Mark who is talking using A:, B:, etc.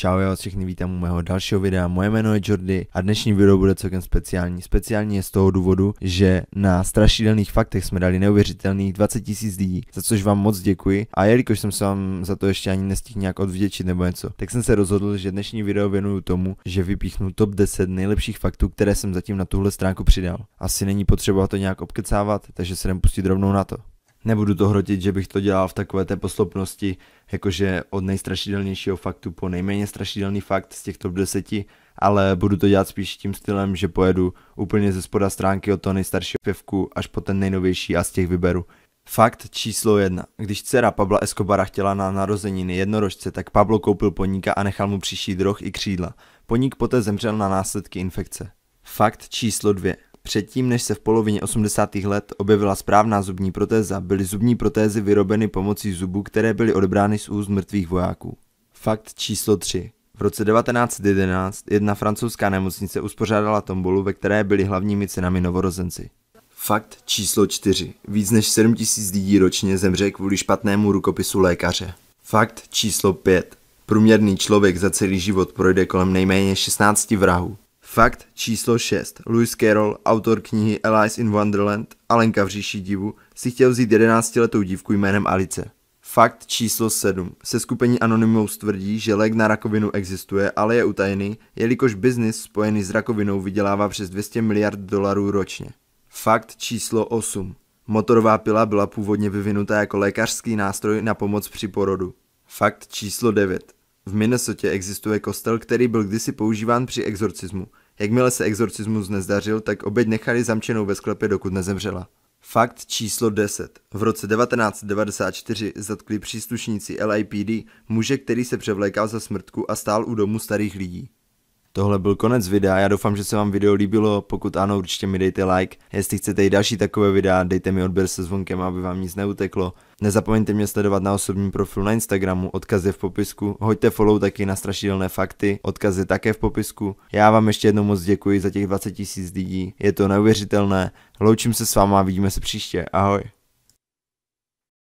A: Čau jo, všechny vítám u mého dalšího videa, moje jméno je Jordy a dnešní video bude celkem speciální. Speciální je z toho důvodu, že na strašidelných faktech jsme dali neuvěřitelných 20 tisíc lidí, za což vám moc děkuji a jelikož jsem se vám za to ještě ani nestihl nějak odvděčit nebo něco, tak jsem se rozhodl, že dnešní video věnuju tomu, že vypíchnu top 10 nejlepších faktů, které jsem zatím na tuhle stránku přidal. Asi není potřeba to nějak obkecávat, takže se jdem pustit rovnou na to nebudu to hrotit, že bych to dělal v takové té postupnosti, jakože od nejstrašidelnějšího faktu po nejméně strašidelný fakt z těchto 10, ale budu to dělat spíš tím stylem, že pojedu úplně ze spoda stránky od toho nejstaršího pěvku až po ten nejnovější a z těch vyberu. Fakt číslo jedna. Když dcera Pabla Escobara chtěla na narozeniny jednorožce, tak Pablo koupil poníka a nechal mu přišít roh i křídla. Poník poté zemřel na následky infekce. Fakt číslo dvě. Předtím, než se v polovině 80. let objevila správná zubní protéza, byly zubní protézy vyrobeny pomocí zubů, které byly odebrány z úst mrtvých vojáků. Fakt číslo 3. V roce 1911 jedna francouzská nemocnice uspořádala tombolu, ve které byly hlavními cenami novorozenci. Fakt číslo 4. Víc než 7000 lidí ročně zemře kvůli špatnému rukopisu lékaře. Fakt číslo 5. Průměrný člověk za celý život projde kolem nejméně 16 vrahů. Fakt číslo 6. Lewis Carroll, autor knihy Alice in Wonderland, Alenka v říši divu, si chtěl vzít 11-letou dívku jménem Alice. Fakt číslo 7. Se skupení Anonymous tvrdí, že lék na rakovinu existuje, ale je utajený, jelikož biznis spojený s rakovinou vydělává přes 200 miliard dolarů ročně. Fakt číslo 8. Motorová pila byla původně vyvinuta jako lékařský nástroj na pomoc při porodu. Fakt číslo 9. V Minnesotě existuje kostel, který byl kdysi používán při exorcismu. Jakmile se exorcismus nezdařil, tak oběť nechali zamčenou ve sklepě, dokud nezemřela. Fakt číslo 10. V roce 1994 zatkli příslušníci LAPD muže, který se převlékal za smrtku a stál u domu starých lidí. Tohle byl konec videa, já doufám, že se vám video líbilo, pokud ano, určitě mi dejte like. Jestli chcete i další takové videa, dejte mi odběr se zvonkem, aby vám nic neuteklo. Nezapomeňte mě sledovat na osobním profilu na Instagramu, odkaz je v popisku. Hoďte follow taky na strašidelné fakty, odkaz je také v popisku. Já vám ještě jednou moc děkuji za těch 20 000 lidí, je to neuvěřitelné. Loučím se s váma a vidíme se příště, ahoj.